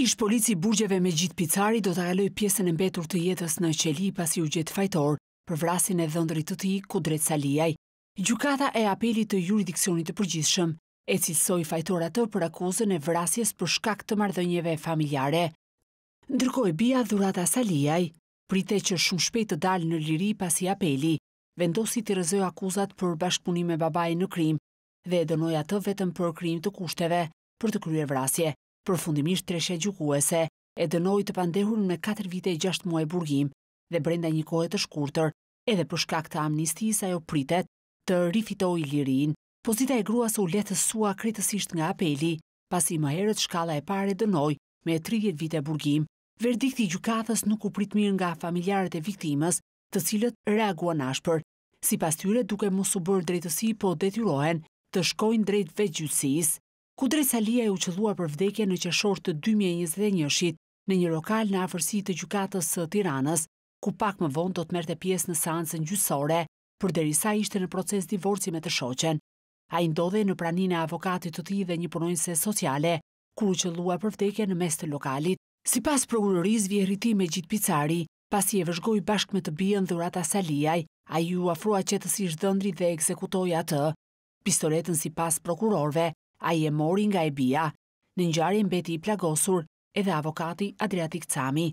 Ish polici burgjeve me gjitë pizari do të aloj pjesën e mbetur të jetës në qeli pasi u gjithë fajtor për vrasin e dhëndërit të ti ku drejtë salijaj. Gjukata e apelit të juridikcionit të përgjithshëm, e cilësoj fajtor atë për akuzën e vrasjes për shkak të mardhënjeve familjare. Ndërkoj bia dhurata salijaj, prite që shumë shpejt të dalë në liri pasi apeli, vendosi të rëzoj akuzat për bashkëpunime babaj në krim dhe edënoj atë vetëm për krim të kushteve për të kryer vrasje përfundimisht treshe gjukuese, e dënoj të pandehur në 4 vite 6 muaj burgim dhe brenda një kohet të shkurtër, edhe përshka këta amnistis ajo pritet të rifitoj lirin, pozita e gruas u letësua kritësisht nga apeli, pasi më herët shkala e pare dënoj me 30 vite burgim, verdikti gjukathës nuk u prit mirë nga familjarët e viktimës, të cilët reagua nashpër, si pas tyre duke mosu bërë drejtësi po detyrohen të shkojnë drejt veç ku Dresalia e uqëlluar për vdekje në qeshor të 2021-shit në një lokal në afërsi të gjukatës së Tiranës, ku pak më vonë do të merte pjesë në seansën gjysore, për derisa ishte në proces divorci me të shoqen. A i ndodhe në pranin e avokatit të ti dhe një punojnëse sociale, ku u qëllua për vdekje në mes të lokalit. Si pas prokuroriz vje rriti me gjitë pizari, pasi e vëzhgoj bashk me të bijën dhurata saliaj, a ju afrua qëtës ishtë dëndri dhe ekzekutoj atë. Pistoletën si pas prokurorve a i e mori nga e bia, në njari mbeti i plagosur edhe avokati Adriatik Cami.